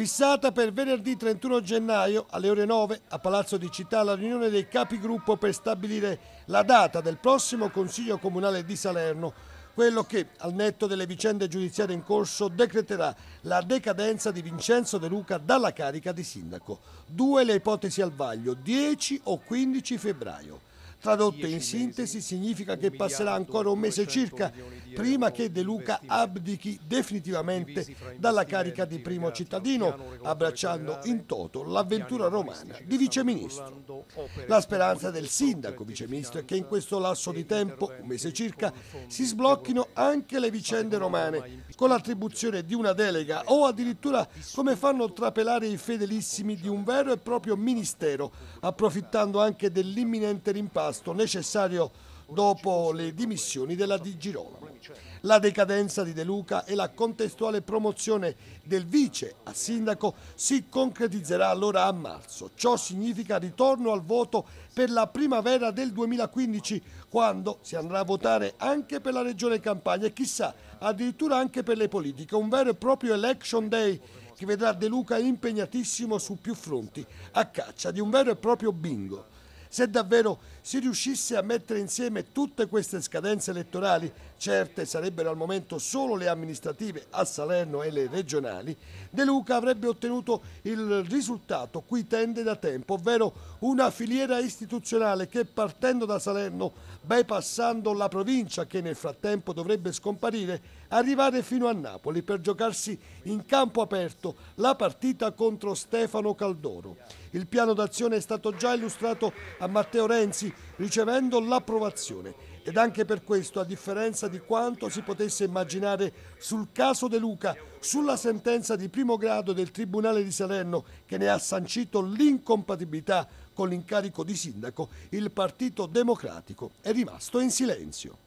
fissata per venerdì 31 gennaio alle ore 9 a Palazzo di Città la riunione dei capigruppo per stabilire la data del prossimo Consiglio Comunale di Salerno, quello che, al netto delle vicende giudiziarie in corso, decreterà la decadenza di Vincenzo De Luca dalla carica di sindaco. Due le ipotesi al vaglio, 10 o 15 febbraio. Tradotte in sintesi significa che passerà ancora un mese circa prima che De Luca abdichi definitivamente dalla carica di primo cittadino, abbracciando in toto l'avventura romana di viceministro. La speranza del sindaco viceministro è che in questo lasso di tempo, un mese circa, si sblocchino anche le vicende romane, con l'attribuzione di una delega o addirittura come fanno trapelare i fedelissimi di un vero e proprio ministero, approfittando anche dell'imminente rimpasto necessario dopo le dimissioni della Di Girolamo. La decadenza di De Luca e la contestuale promozione del vice a sindaco si concretizzerà allora a marzo. Ciò significa ritorno al voto per la primavera del 2015 quando si andrà a votare anche per la regione Campania e chissà addirittura anche per le politiche, un vero e proprio election day che vedrà De Luca impegnatissimo su più fronti, a caccia di un vero e proprio bingo se davvero si riuscisse a mettere insieme tutte queste scadenze elettorali, certe sarebbero al momento solo le amministrative a Salerno e le regionali, De Luca avrebbe ottenuto il risultato cui tende da tempo, ovvero una filiera istituzionale che partendo da Salerno, bypassando la provincia che nel frattempo dovrebbe scomparire, arrivare fino a Napoli per giocarsi in campo aperto la partita contro Stefano Caldoro. Il piano d'azione è stato già illustrato a Matteo Renzi ricevendo l'approvazione ed anche per questo, a differenza di quanto si potesse immaginare sul caso De Luca, sulla sentenza di primo grado del Tribunale di Salerno che ne ha sancito l'incompatibilità con l'incarico di sindaco, il Partito Democratico è rimasto in silenzio.